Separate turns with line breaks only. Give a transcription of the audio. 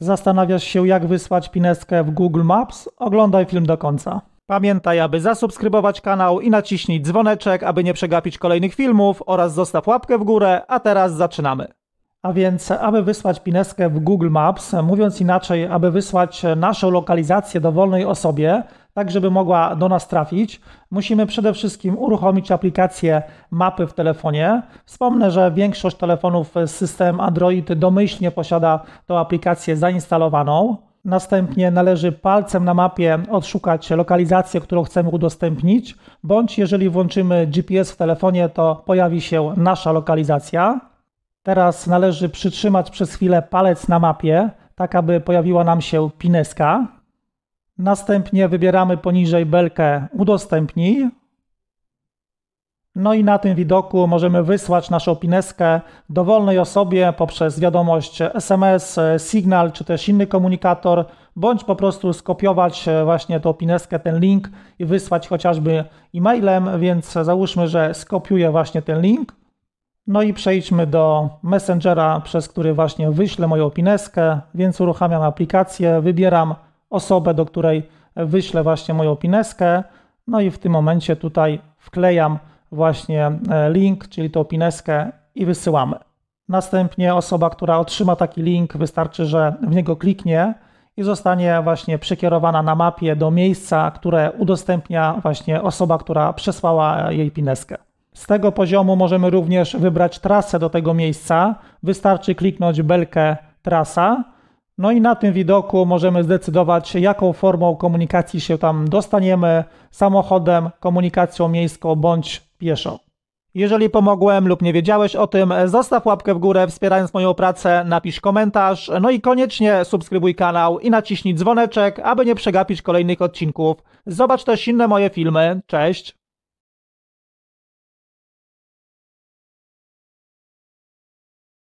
Zastanawiasz się, jak wysłać pineskę w Google Maps? Oglądaj film do końca. Pamiętaj, aby zasubskrybować kanał i naciśnij dzwoneczek, aby nie przegapić kolejnych filmów oraz zostaw łapkę w górę, a teraz zaczynamy. A więc, aby wysłać pineskę w Google Maps, mówiąc inaczej, aby wysłać naszą lokalizację dowolnej osobie, tak żeby mogła do nas trafić, musimy przede wszystkim uruchomić aplikację mapy w telefonie. Wspomnę, że większość telefonów z systemem Android domyślnie posiada tą aplikację zainstalowaną. Następnie należy palcem na mapie odszukać lokalizację, którą chcemy udostępnić, bądź jeżeli włączymy GPS w telefonie, to pojawi się nasza lokalizacja. Teraz należy przytrzymać przez chwilę palec na mapie, tak aby pojawiła nam się pineska. Następnie wybieramy poniżej belkę udostępnij. No i na tym widoku możemy wysłać naszą pineskę dowolnej osobie poprzez wiadomość SMS, Signal czy też inny komunikator, bądź po prostu skopiować e, właśnie tą pineskę, ten link i wysłać chociażby e-mailem, więc załóżmy, że skopiuję właśnie ten link. No i przejdźmy do Messengera, przez który właśnie wyślę moją pineskę, więc uruchamiam aplikację, wybieram osobę, do której wyślę właśnie moją pineskę. No i w tym momencie tutaj wklejam właśnie e, link, czyli tą pineskę i wysyłamy. Następnie osoba, która otrzyma taki link, wystarczy, że w niego kliknie i zostanie właśnie przekierowana na mapie do miejsca, które udostępnia właśnie osoba, która przesłała jej pineskę. Z tego poziomu możemy również wybrać trasę do tego miejsca. Wystarczy kliknąć belkę trasa no i na tym widoku możemy zdecydować, jaką formą komunikacji się tam dostaniemy samochodem, komunikacją miejską bądź pieszo. Jeżeli pomogłem lub nie wiedziałeś o tym, zostaw łapkę w górę, wspierając moją pracę, napisz komentarz, no i koniecznie subskrybuj kanał i naciśnij dzwoneczek, aby nie przegapić kolejnych odcinków. Zobacz też inne moje filmy. Cześć!